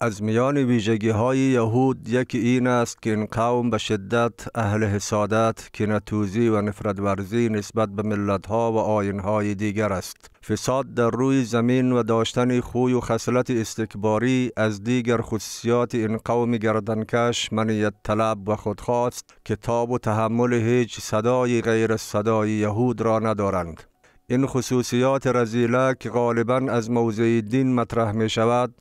از میان ویژگی های یهود یکی این است که این قوم به شدت اهل حسادت، نتوزی و نفرت ورزی نسبت به ملت ها و آین های دیگر است. فساد در روی زمین و داشتن خوی و خصلت استکباری از دیگر خصوصیات این قوم گردنکش منیت طلب و خودخواست کتاب و تحمل هیچ صدای غیر صدای یهود را ندارند. این خصوصیات رزیله که غالبا از موضع دین مطرح می شود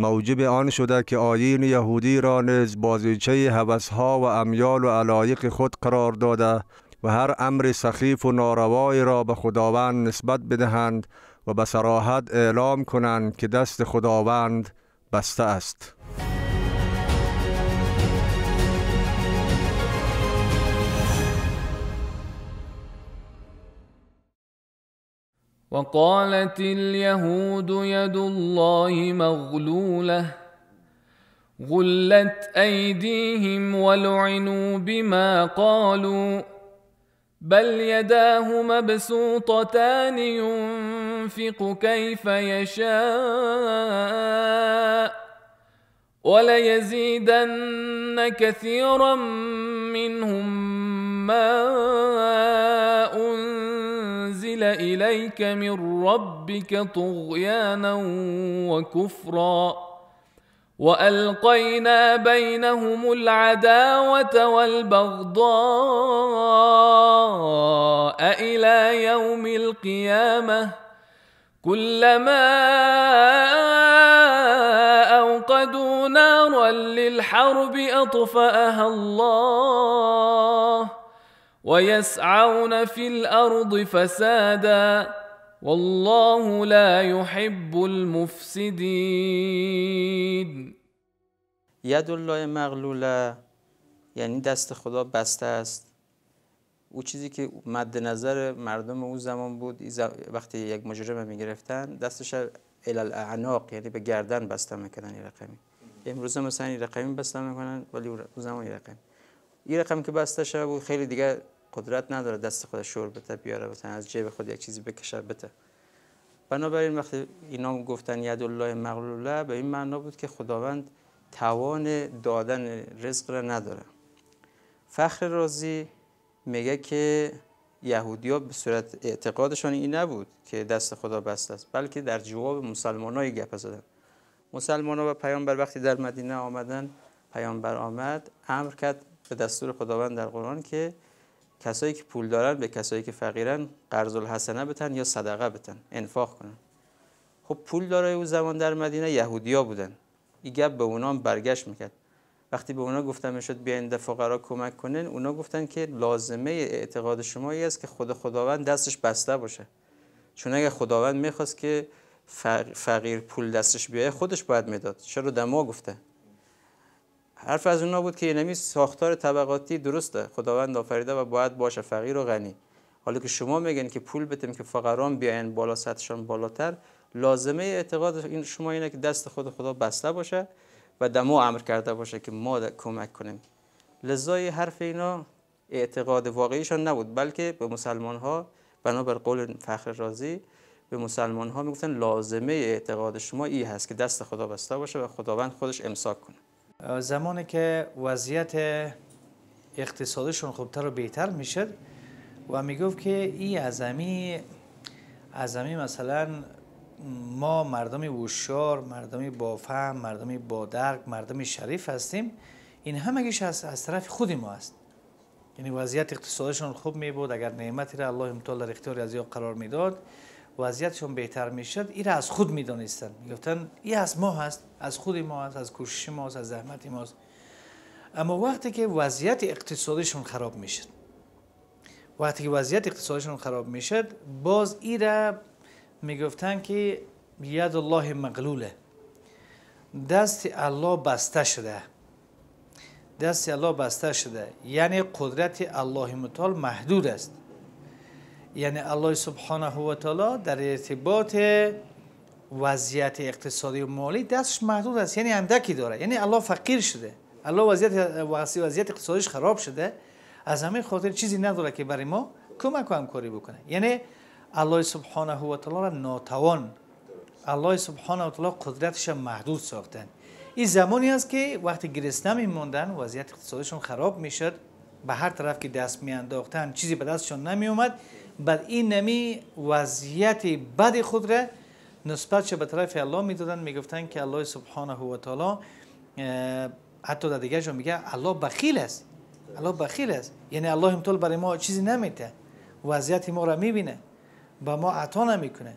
موجب آن شده که آیین یهودی را نز بازیچه هوسها و امیال و علایق خود قرار داده و هر امر سخیف و ناروای را به خداوند نسبت بدهند و به سراحت اعلام کنند که دست خداوند بسته است وقالت اليهود يد الله مغلوله غلت ايديهم ولعنوا بما قالوا بل يداه مبسوطتان ينفق كيف يشاء وليزيدن كثيرا منهم ما أن أنزل إليك من ربك طغيانا وكفرا وألقينا بينهم العداوة والبغضاء إلى يوم القيامة كلما أوقدوا نارا للحرب أطفأها الله ويسعون في الارض فسادا والله لا يحب المفسدين ید الله مغلوله یعنی دست خدا بسته است او چیزی که مد نظر مردم اون زمان بود وقتی یک مجرم میگرفتن دستش الاعناق یعنی به گردن بسته میکنن این رقمی امروز مثلا این رقمی بسته میکنن ولی اون زمان این رقمی یه رقم که بسته شده بود خیلی دیگه قدرت نداره دست خودش شور بده بیاره مثلا از جیب خود یک چیزی بکشه بده بنابراین وقتی اینا گفتن ید الله مغلوله به این معنا بود که خداوند توان دادن رزق را نداره فخر رازی میگه که ها به صورت اعتقادشان این نبود که دست خدا بسته است بلکه در جواب های گپ زدن مسلمان ها و پیامبر وقتی در مدینه آمدن پیامبر آمد امر کرد به دستور خداوند در قرآن که کسایی که پول دارن به کسایی که فقیرن قرض الحسنه بتن یا صدقه بتن انفاق کنن خب پول دارای او زمان در مدینه یهودیا بودن این گپ به اونا هم برگشت میکرد وقتی به اونا گفتم شد بیاین فقرا کمک کنن اونا گفتن که لازمه اعتقاد شما است که خود خداوند دستش بسته باشه چون اگه خداوند میخواست که فقیر پول دستش بیایه خودش باید میداد چرا دما گفته حرف از اونا بود که یعنی ساختار طبقاتی درسته خداوند آفریده و باید باشه فقیر و غنی حالا که شما میگن که پول بتیم که فقران بیاین بالا سطحشان بالاتر لازمه اعتقاد این شما اینه که دست خود خدا بسته باشه و دمو امر کرده باشه که ما کمک کنیم لذای حرف اینا اعتقاد واقعیشان نبود بلکه به مسلمان ها بنابر قول فخر رازی به مسلمان ها میگفتن لازمه اعتقاد شما ای هست که دست خدا بسته باشه و خداوند خودش امساک کنه زمانی که وضعیت اقتصادشون خوبتر و بهتر میشد و میگفت که این ازمی ازمی مثلا ما مردم وشار، مردم بافهم مردم بادرک مردم شریف هستیم این همگیش از, از طرف خود ما است یعنی وضعیت اقتصادشون خوب می اگر نعمتی را الله امتال در اختیار از قرار میداد وضعیتشون بهتر میشد این را از خود میدانستن میگفتن این از ما هست از خود ما هست از کوشش ما هست از زحمت ما هست اما وقتی که وضعیت اقتصادشون خراب میشد وقتی که وضعیت اقتصادشون خراب میشد باز این را میگفتن که ید الله مغلوله دست الله بسته شده دست الله بسته شده یعنی قدرت الله متعال محدود است یعنی الله سبحانه و تعالی در ارتباط وضعیت اقتصادی و مالی دستش محدود است یعنی اندکی داره یعنی الله فقیر شده الله وضعیت وضعیت اقتصادیش خراب شده از همین خاطر چیزی نداره که برای ما کمک و همکاری بکنه یعنی الله سبحانه و تعالی را ناتوان الله سبحانه و تعالی قدرتش محدود ساختن این زمانی است که وقتی گرسنه میموندن وضعیت اقتصادشون خراب میشد به هر طرف که دست میانداختن چیزی به دستشون نمی بر این نمی وضعیت بد خود را نسبت به طرف الله میدادن میگفتن که الله سبحانه و تعالی حتی در دیگه جا میگه الله بخیل است الله بخیل است یعنی الله امتال برای ما چیزی نمیده وضعیت ما را میبینه به ما عطا نمیکنه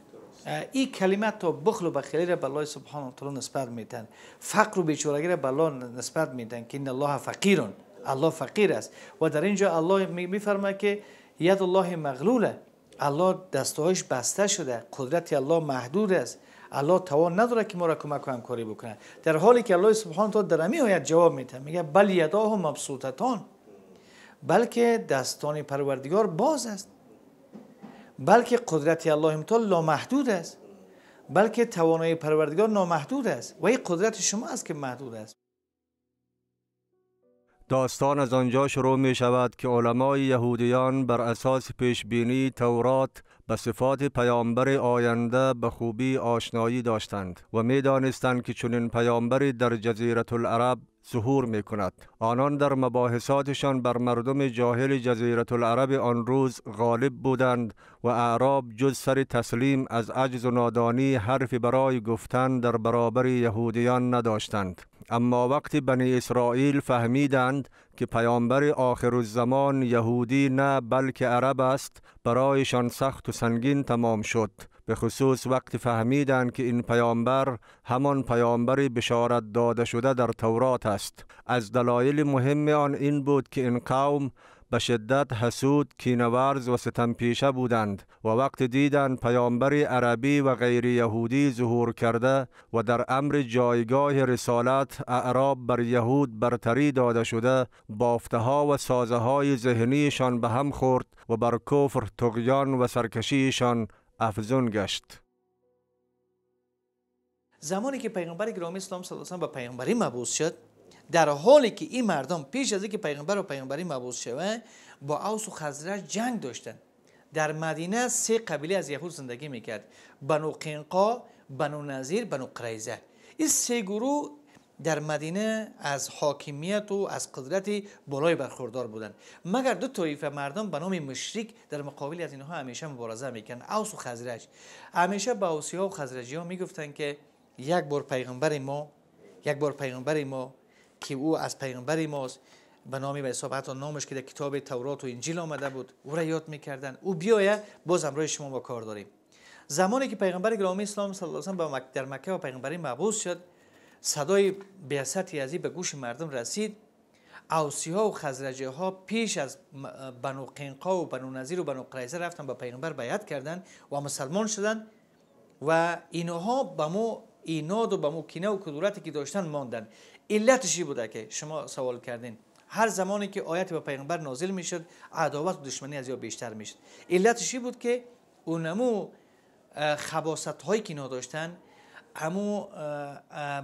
این کلمه تا بخل و بخیلی را به الله سبحانه و تعالی نسبت میدن فقر و بیچارگی را به الله نسبت میدن که این الله فقیرون الله فقیر است و در اینجا الله میفرمه که ید الله مغلوله الله دستهایش بسته شده قدرت الله محدود است الله توان نداره که ما را کمک و همکاری بکنه در حالی که الله سبحان تو در همین آید جواب میده میگه بل یداه مبسوطتان بلکه دستان پروردگار باز است بلکه قدرت الله لا محدود است بلکه توانای پروردگار نامحدود است و این قدرت شما است که محدود است داستان از آنجا شروع می شود که علمای یهودیان بر اساس پیش بینی تورات به صفات پیامبر آینده به خوبی آشنایی داشتند و می دانستند که چنین پیامبری در جزیره العرب ظهور می کند. آنان در مباحثاتشان بر مردم جاهل جزیرت العرب آن روز غالب بودند و اعراب جز سر تسلیم از عجز و نادانی حرفی برای گفتن در برابر یهودیان نداشتند. اما وقتی بنی اسرائیل فهمیدند که پیامبر آخر الزمان یهودی نه بلکه عرب است برایشان سخت و سنگین تمام شد به خصوص وقت فهمیدند که این پیامبر همان پیامبری بشارت داده شده در تورات است از دلایل مهم آن این بود که این قوم به شدت حسود کینورز و پیشه بودند و وقت دیدند پیامبری عربی و غیر یهودی ظهور کرده و در امر جایگاه رسالت اعراب بر یهود برتری داده شده بافته ها و سازه های ذهنیشان به هم خورد و بر کفر تقیان و سرکشیشان افزون گشت زمانی که پیغمبر گرامی اسلام صلی الله علیه به پیغمبری مبعوث شد در حالی که این مردم پیش از اینکه پیغمبر و پیغمبری مبعوث شوه با اوس و خزرج جنگ داشتند در مدینه سه قبیله از یهود زندگی میکرد بنو قینقا بنو نظیر بنو قریزه این سه گروه در مدینه از حاکمیت و از قدرت بالای برخوردار بودند مگر دو طایفه مردم به نام مشرک در مقابل از اینها همیشه مبارزه میکنند. اوس و خزرج همیشه به اوسیا و خزرجی ها میگفتن که یک بار پیغمبر ما یک بار پیغمبر ما که او از پیغمبر ماست به نامی به حساب حتی نامش که در کتاب تورات و انجیل آمده بود او را یاد میکردن او بیایه باز همراه شما با کار داریم زمانی که پیغمبر گرامی اسلام صلی الله علیه و در مکه و پیغمبری مبعوث شد صدای بیاستی ازی به گوش مردم رسید اوسی ها و خزرجه ها پیش از بنو قینقا و بنو نظیر و بنو قریزه رفتن به پیغمبر بیعت کردن و مسلمان شدن و اینها به ما ایناد و به ما کینه و کدورتی که داشتن ماندن علت شی بوده که شما سوال کردین هر زمانی که آیت به پیغمبر نازل میشد عداوت و دشمنی از یا بیشتر میشد علتشی شی بود که اونمو خباست هایی که اینا داشتن امو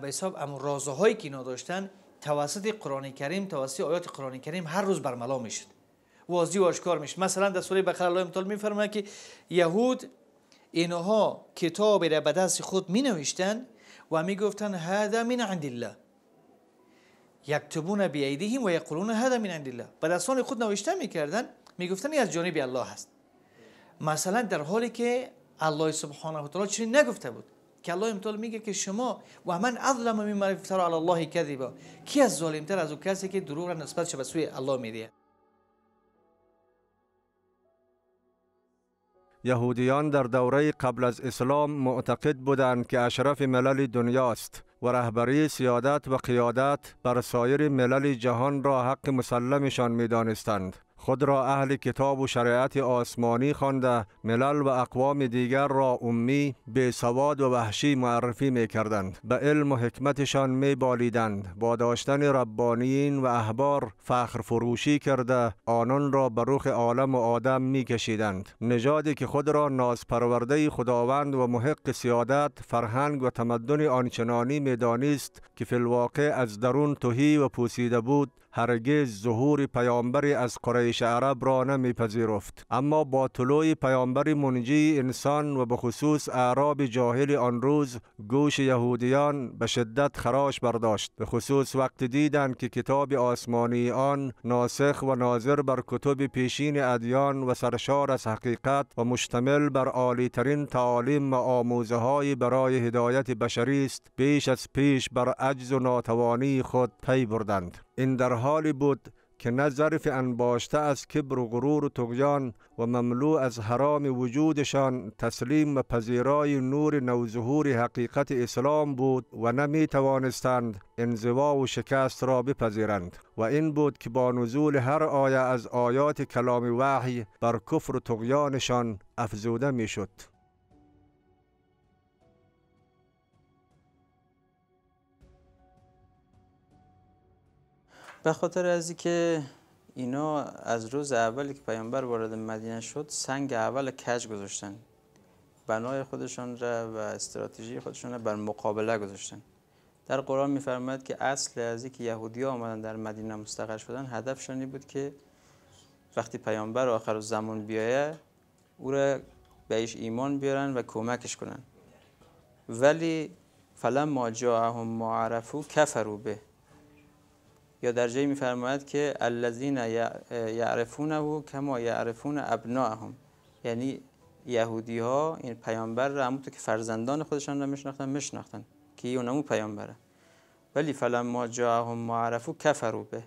به حساب امو رازه هایی که اینا داشتن توسط قرآن کریم توسط آیات قرآن کریم هر روز برملا میشد واضی و آشکار میشد مثلا در سوره بقره الله امتال که یهود اینها کتاب را به دست خود می نوشتن و می گفتن هذا من عند الله یکتبون بی ایدهیم و یقولون هذا من عند الله به دستان خود نوشته میکردن میگفتن از جانب الله هست مثلا در حالی که الله سبحانه و تعالی چنین نگفته بود که الله امتال میگه که شما و من اظلم من افترا علی الله کذبا کی از ظالمتر از او کسی که دروغ را نسبت به سوی الله میده یهودیان در دوره قبل از اسلام معتقد بودند که اشرف ملل دنیا است و رهبری سیادت و قیادت بر سایر ملل جهان را حق مسلمشان میدانستند خود را اهل کتاب و شریعت آسمانی خوانده ملل و اقوام دیگر را امی به سواد و وحشی معرفی می کردند به علم و حکمتشان می بالیدند با داشتن ربانیین و احبار فخر فروشی کرده آنان را به روخ عالم و آدم می کشیدند نژادی که خود را نازپرورده خداوند و محق سیادت فرهنگ و تمدن آنچنانی دانیست که فی الواقع از درون توهی و پوسیده بود هرگز ظهور پیامبر از قریش عرب را نمیپذیرفت اما با طلوع پیامبر منجی انسان و به خصوص اعراب جاهل آن روز گوش یهودیان به شدت خراش برداشت به خصوص وقت دیدند که کتاب آسمانی آن ناسخ و ناظر بر کتب پیشین ادیان و سرشار از حقیقت و مشتمل بر عالی ترین تعالیم و آموزه های برای هدایت بشری است بیش از پیش بر عجز و ناتوانی خود پی بردند این در حالی بود که نه ظرف انباشته از کبر و غرور و تغیان و مملو از حرام وجودشان تسلیم و پذیرای نور نوظهور حقیقت اسلام بود و نمی توانستند انزوا و شکست را بپذیرند و این بود که با نزول هر آیه از آیات کلام وحی بر کفر و تغیانشان افزوده میشد به خاطر از که اینا از روز اولی که پیامبر وارد مدینه شد سنگ اول کج گذاشتن بنای خودشان را و استراتژی خودشان را بر مقابله گذاشتن در قرآن میفرماید که اصل از که یهودی ها آمدن در مدینه مستقر شدن هدفشان این بود که وقتی پیامبر آخر زمان بیایه او را بهش ایمان بیارن و کمکش کنن ولی فلما جاءهم ما معرفو کفروا به یا در جایی میفرماید که الذین یعرفونه کما یعرفون ابناهم یعنی یهودی ها این پیامبر را همونطور که فرزندان خودشان را میشناختن میشناختن که همو پیامبره ولی فلما جاءهم معرفو کفرو به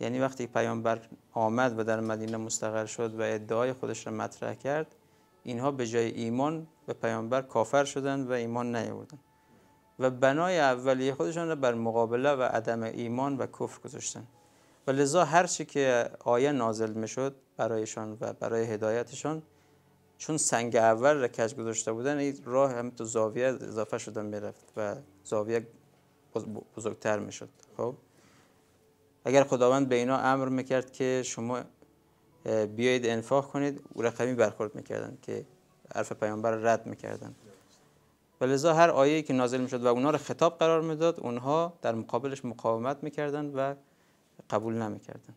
یعنی وقتی پیامبر آمد و در مدینه مستقر شد و ادعای خودش را مطرح کرد اینها به جای ایمان به پیامبر کافر شدند و ایمان نیاوردند و بنای اولیه خودشان را بر مقابله و عدم ایمان و کفر گذاشتن و لذا هر که آیه نازل میشد برایشان و برای هدایتشان چون سنگ اول را کج گذاشته بودن این راه هم تو زاویه اضافه شدن میرفت و زاویه بزرگتر میشد خب اگر خداوند به اینا امر میکرد که شما بیایید انفاق کنید او رقمی برخورد میکردن که حرف پیامبر رد میکردن و لذا هر آیه‌ای که نازل میشد و اونها را خطاب قرار میداد اونها در مقابلش مقاومت میکردن و قبول نمیکردن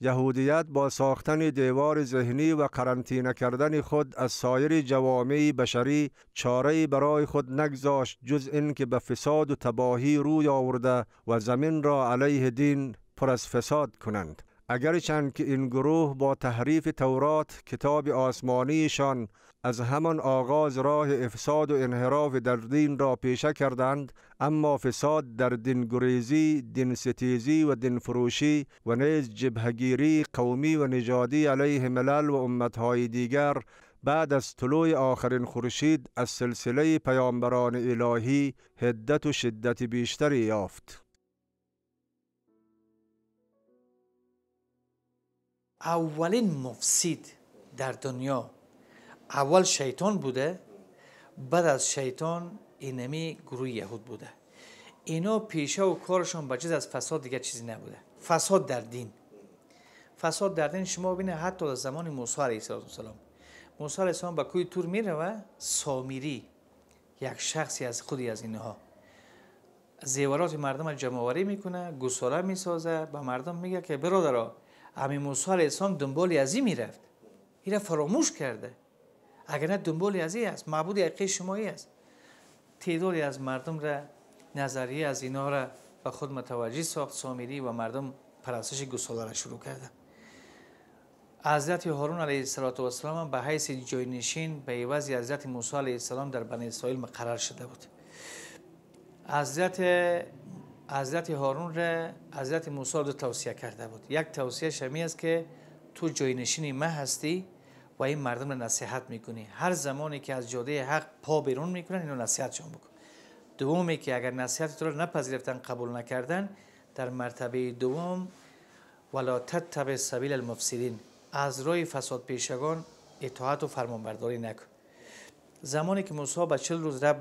یهودیت با ساختن دیوار ذهنی و قرنطینه کردن خود از سایر جوامع بشری چاره برای خود نگذاشت جز اینکه به فساد و تباهی روی آورده و زمین را علیه دین پر از فساد کنند اگرچند که این گروه با تحریف تورات کتاب آسمانیشان از همان آغاز راه افساد و انحراف در دین را پیشه کردند اما فساد در دین گریزی، دین ستیزی و دین فروشی و نیز جبهگیری قومی و نجادی علیه ملل و امتهای دیگر بعد از طلوع آخرین خورشید از سلسله پیامبران الهی هدت و شدت بیشتری یافت. اولین مفسد در دنیا اول شیطان بوده بعد از شیطان اینمی گروه یهود بوده اینا پیشه و کارشان به از فساد دیگه چیزی نبوده فساد در دین فساد در دین شما ببینید حتی در زمان موسی علیه السلام موسی علیه السلام به کوی تور میره و سامیری یک شخصی از خودی از اینها زیورات مردم را جمع آوری میکنه گساره میسازه به مردم میگه که برادرها همین موسی علیه السلام دنبال از این میرفت اینا فراموش کرده اگر نه دنبال از این است معبود حقیقی شما است تعدادی از مردم را نظریه از اینا را به خود متوجه ساخت سامیری و مردم پرستش گساله را شروع کردند حضرت هارون علیه السلام هم به حیث جاینشین به عوض حضرت موسی علیه السلام در بنی اسرائیل مقرر شده بود حضرت حضرت هارون را حضرت موسی توصیه کرده بود یک توصیه شمی است که تو جاینشین ما هستی و این مردم را نصیحت میکنی هر زمانی که از جاده حق پا بیرون میکنن اینو شما بکن دومی که اگر نصیحت تو رو نپذیرفتن قبول نکردن در مرتبه دوم ولا تتبع سبیل المفسدین از روی فساد پیشگان اطاعت و فرمانبرداری نکن زمانی که موسی به چل روز رفت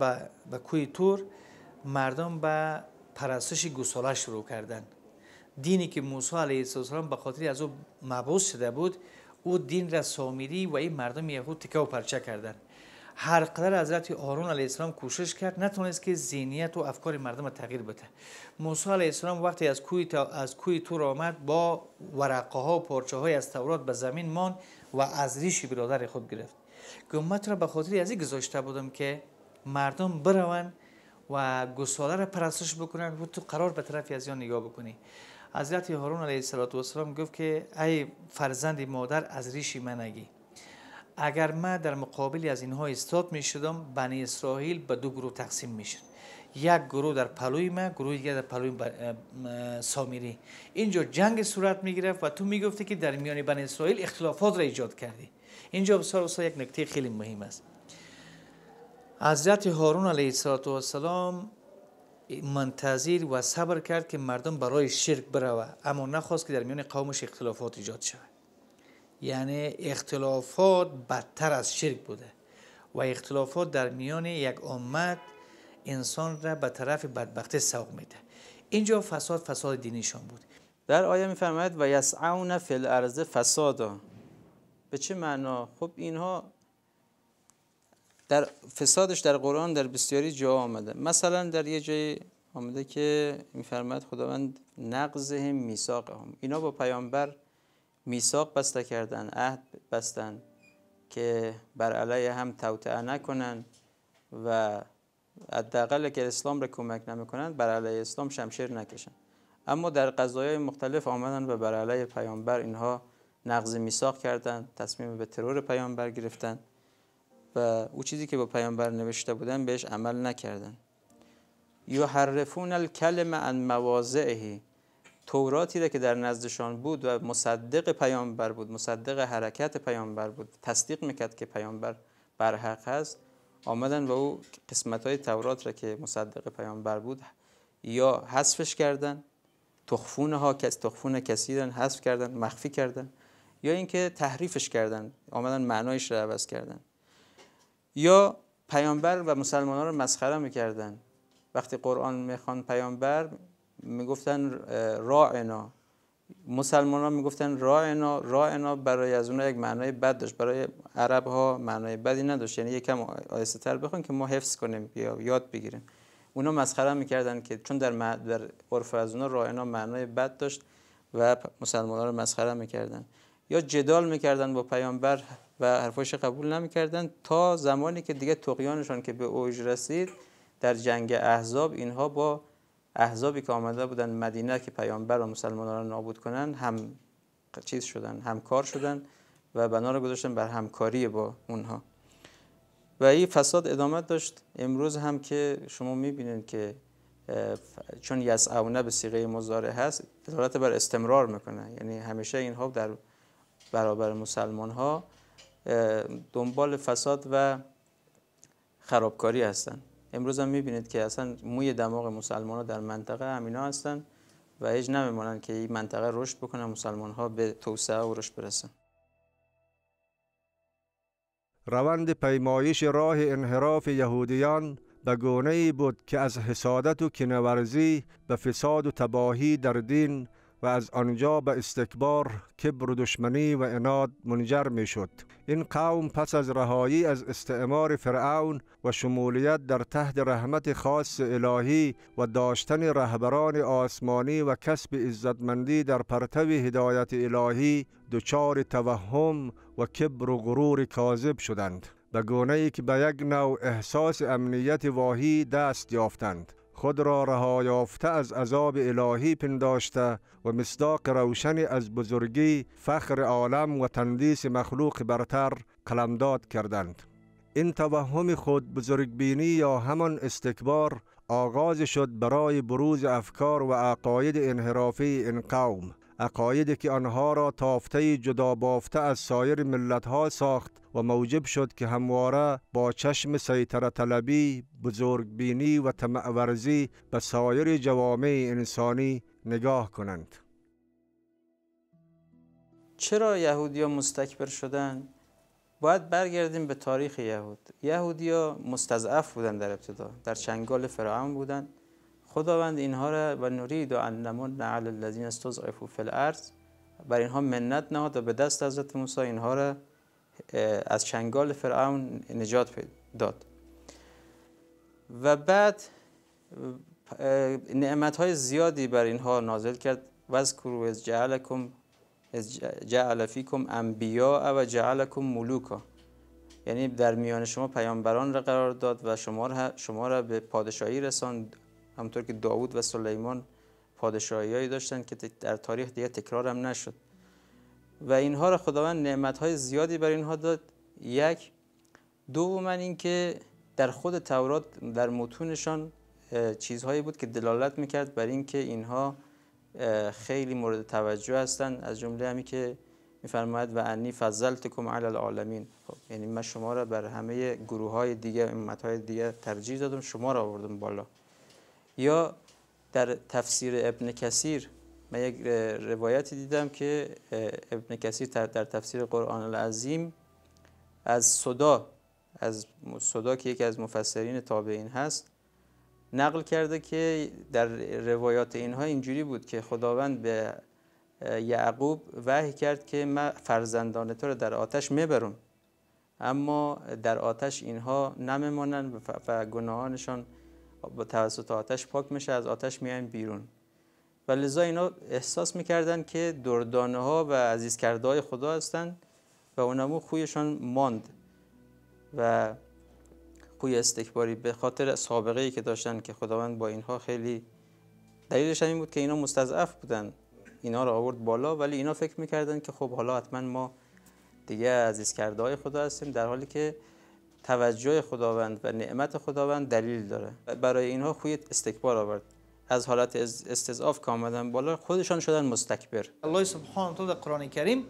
به, کوی تور مردم به پرستش گوساله شروع کردن. دینی که موسی علیه السلام به خاطر از او مبعوث شده بود او دین را سامیری و این مردم یهود تکه و پرچه کردن. هر قدر حضرت آرون علیه السلام کوشش کرد نتونست که ذهنیت و افکار مردم تغییر بده موسی علیه السلام وقتی از کوی از کوی تور آمد با ورقه ها و پارچه های از تورات به زمین ماند و از ریش برادر خود گرفت گمت را به خاطر از این گذاشته بودم که مردم بروند و گساله را پرستش بکنند و تو قرار به طرفی از یا نگاه بکنی حضرت هارون علیه السلام گفت که ای فرزند مادر از ریشی منگی. اگر من در مقابلی از اینها استاد می شدم بنی اسرائیل به دو گروه تقسیم می شد یک گروه در پلوی من گروه دیگر در پلوی سامیری اینجا جنگ صورت می گرفت و تو می گفتی که در میان بنی اسرائیل اختلافات را ایجاد کردی اینجا بسیار بسیار یک نکته خیلی مهم است حضرت هارون علیه السلام منتظر و صبر کرد که مردم برای شرک بروه اما نخواست که در میان قومش اختلافات ایجاد شود یعنی اختلافات بدتر از شرک بوده و اختلافات در میان یک امت انسان را به طرف بدبختی سوق میده اینجا فساد فساد دینیشان بود در آیه میفرماید و یسعون فی الارض فسادا به چه معنا خب اینها در فسادش در قرآن در بسیاری جا آمده مثلا در یه جای آمده که میفرماد خداوند میثاق هم. اینا با پیامبر میثاق بسته کردن عهد بستن که بر علیه هم توتعه نکنن و حداقل که اسلام را کمک نمیکنن بر علیه اسلام شمشیر نکشن اما در قضایای مختلف آمدن و بر علیه پیامبر اینها نقض میثاق کردن، تصمیم به ترور پیامبر گرفتن. و او چیزی که با پیامبر نوشته بودن بهش عمل نکردن یحرفون الکلم عن مواضعه توراتی را که در نزدشان بود و مصدق پیامبر بود مصدق حرکت پیامبر بود تصدیق میکرد که پیامبر برحق هست آمدن و او قسمت های تورات را که مصدق پیامبر بود یا حذفش کردن تخفون ها کس تخفون کسی حذف کردن مخفی کردن یا اینکه تحریفش کردن آمدن معنایش را عوض کردن یا پیامبر و ها رو مسخره میکردن وقتی قرآن میخوان پیامبر میگفتن راعنا مسلمان ها میگفتن راعنا راعنا برای از اونها یک معنای بد داشت برای عرب ها معنای بدی نداشت یعنی یکم آیسته تر بخون که ما حفظ کنیم یا یاد بگیریم اونا مسخره میکردن که چون در, در عرف از اونا راعنا معنای بد داشت و مسلمان ها رو مسخره میکردن یا جدال میکردن با پیامبر و حرفاش قبول نمیکردن تا زمانی که دیگه تقیانشان که به اوج رسید در جنگ احزاب اینها با احزابی که آمده بودن مدینه که پیامبر و مسلمانان را نابود کنن هم چیز شدن همکار شدن و بنا را گذاشتن بر همکاری با اونها و این فساد ادامه داشت امروز هم که شما میبینید که چون اونه به سیغه مزاره هست دلالت بر استمرار میکنه یعنی همیشه اینها در برابر مسلمان ها دنبال فساد و خرابکاری هستن امروز هم میبینید که اصلا موی دماغ مسلمان ها در منطقه ها هستن و هیچ نمیمانند که این منطقه رشد بکنن مسلمان ها به توسعه و رشد برسن روند پیمایش راه انحراف یهودیان به گونه ای بود که از حسادت و کنورزی به فساد و تباهی در دین و از آنجا به استکبار کبر و دشمنی و اناد منجر می شد. این قوم پس از رهایی از استعمار فرعون و شمولیت در تحت رحمت خاص الهی و داشتن رهبران آسمانی و کسب عزتمندی در پرتو هدایت الهی دچار توهم و کبر و غرور کاذب شدند. به گونه ای که به یک نوع احساس امنیت واهی دست یافتند خود را رها یافته از عذاب الهی پنداشته و مصداق روشن از بزرگی فخر عالم و تندیس مخلوق برتر قلمداد کردند این توهم خود بزرگبینی یا همان استکبار آغاز شد برای بروز افکار و عقاید انحرافی این قوم عقاید که آنها را تافته جدا بافته از سایر ملت ها ساخت و موجب شد که همواره با چشم سیطره طلبی، بینی و تمعورزی به سایر جوامع انسانی نگاه کنند. چرا یهودیا مستکبر شدن؟ باید برگردیم به تاریخ یهود. یهودیا مستضعف بودند در ابتدا، در چنگال فرعون بودند خداوند اینها را و نورید و انمون علی الذین استضعفوا فی الارض بر اینها منت نهاد و به دست حضرت موسی اینها را از چنگال فرعون نجات داد و بعد نعمت های زیادی بر اینها نازل کرد و از جعلکم جعل فیکم انبیاء و جعلکم ملوکا یعنی در میان شما پیامبران را قرار داد و شما را, شما را به پادشاهی رساند همطور که داوود و سلیمان پادشاهیایی داشتن که در تاریخ دیگه تکرار هم نشد و اینها را خداوند های زیادی بر اینها داد یک دو دوم اینکه در خود تورات در متونشان چیزهایی بود که دلالت میکرد بر اینکه اینها خیلی مورد توجه هستند از جمله همی که میفرماید و انی فضلتکم علی العالمین خب یعنی من شما را بر همه گروه های دیگه امت های دیگه ترجیح دادم شما را آوردم بالا یا در تفسیر ابن کثیر من یک روایتی دیدم که ابن کثیر در تفسیر قرآن العظیم از صدا از صدا که یکی از مفسرین تابعین هست نقل کرده که در روایات اینها اینجوری بود که خداوند به یعقوب وحی کرد که من فرزندان تو را در آتش میبرم اما در آتش اینها نمیمانند و گناهانشان با توسط آتش پاک میشه از آتش میایم بیرون و لذا اینا احساس میکردن که دردانه ها و عزیز کرده های خدا هستند و اونمو خویشان ماند و خوی استکباری به خاطر سابقه ای که داشتن که خداوند با اینها خیلی دلیلش این بود که اینا مستضعف بودن اینا رو آورد بالا ولی اینا فکر میکردن که خب حالا حتما ما دیگه عزیز کرده های خدا هستیم در حالی که توجه خداوند و نعمت خداوند دلیل داره برای اینها خوی استکبار آورد از حالت استضعاف که آمدن بالا خودشان شدن مستکبر الله سبحانه و در قرآن کریم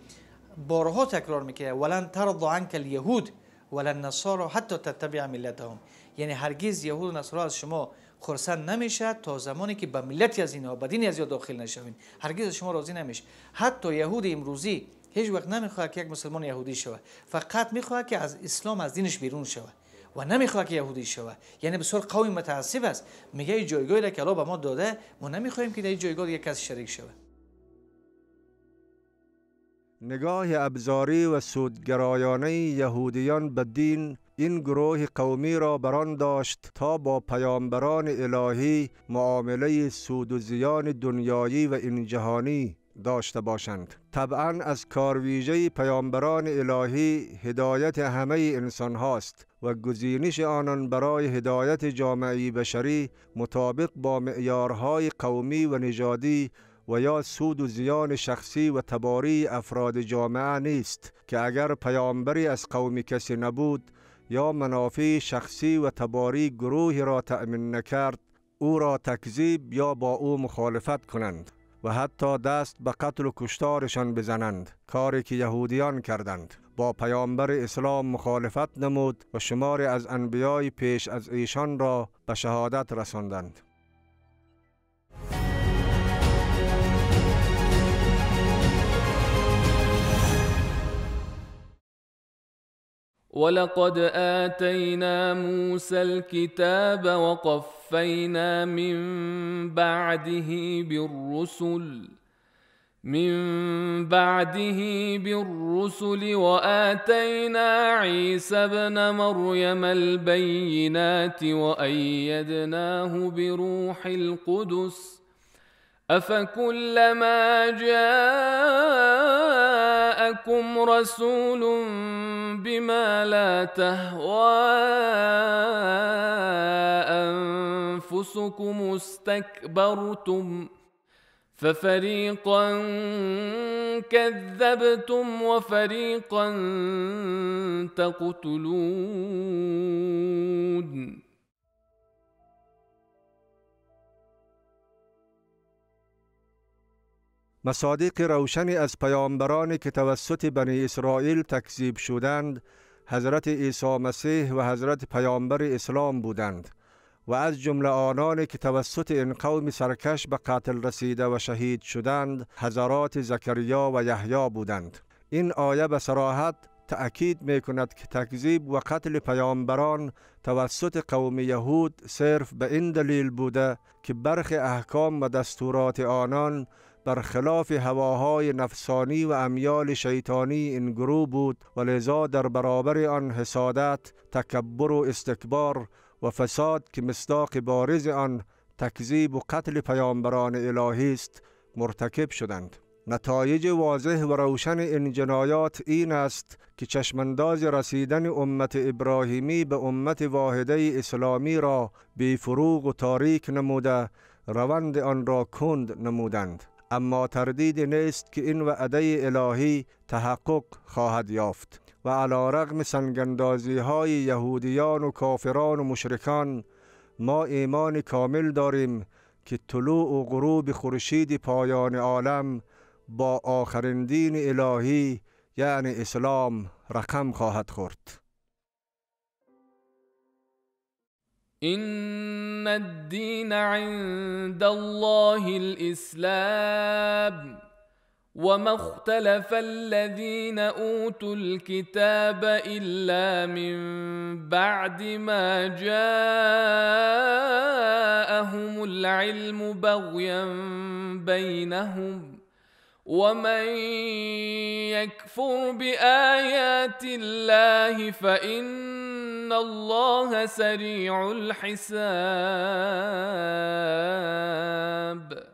بارها تکرار میکنه ولن ترضی عنک الیهود ولن نصاری حتی تتبع ملتهم یعنی هرگز یهود و نصارا از شما خرسند نمیشه تا زمانی که به ملتی از اینها بدین از یاد داخل نشوین هرگز شما راضی نمیشه حتی یهود امروزی هیچ وقت نمیخواد که یک مسلمان یهودی شود فقط میخواد که از اسلام از دینش بیرون شود و نمیخواد که یهودی شود یعنی بسیار قوی متعصب است میگه این جایگاهی که الله به ما داده ما نمیخوایم که در این جایگاه یک کس شریک شوه. نگاه ابزاری و سودگرایانه یهودیان به دین این گروه قومی را بران داشت تا با پیامبران الهی معامله سود و زیان دنیایی و این جهانی داشته باشند طبعا از کارویژه پیامبران الهی هدایت همه انسان هاست و گزینش آنان برای هدایت جامعه بشری مطابق با معیارهای قومی و نژادی و یا سود و زیان شخصی و تباری افراد جامعه نیست که اگر پیامبری از قوم کسی نبود یا منافع شخصی و تباری گروهی را تأمین نکرد او را تکذیب یا با او مخالفت کنند و حتی دست به قتل و کشتارشان بزنند کاری که یهودیان کردند با پیامبر اسلام مخالفت نمود و شماری از انبیای پیش از ایشان را به شهادت رساندند ولقد آتينا موسى الكتاب وقف وقفينا من بعده بالرسل من بعده بالرسل واتينا عيسى ابن مريم البينات وايدناه بروح القدس افكلما جاءكم رسول بما لا تهواه انفسكم استكبرتم ففريقا كذبتم وفريقا تقتلون مصادیق روشنی از پیامبرانی که توسط بنی اسرائیل تکذیب شدند حضرت عیسی مسیح و حضرت پیامبر اسلام بودند و از جمله آنان که توسط این قوم سرکش به قتل رسیده و شهید شدند حضرات زکریا و یحیی بودند این آیه به سراحت تأکید می کند که تکذیب و قتل پیامبران توسط قوم یهود صرف به این دلیل بوده که برخی احکام و دستورات آنان برخلاف هواهای نفسانی و امیال شیطانی این گروه بود و لذا در برابر آن حسادت، تکبر و استکبار و فساد که مصداق بارز آن تکذیب و قتل پیامبران الهی است مرتکب شدند نتایج واضح و روشن این جنایات این است که چشمانداز رسیدن امت ابراهیمی به امت واحده اسلامی را بی فروغ و تاریک نموده روند آن را کند نمودند اما تردید نیست که این وعده الهی تحقق خواهد یافت و علا رغم سنگندازی های یهودیان و کافران و مشرکان ما ایمان کامل داریم که طلوع و غروب خورشید پایان عالم با آخرین دین الهی یعنی اسلام رقم خواهد خورد این الدین عند الله الاسلام وما اختلف الذين اوتوا الكتاب الا من بعد ما جاءهم العلم بغيا بينهم ومن يكفر بايات الله فان الله سريع الحساب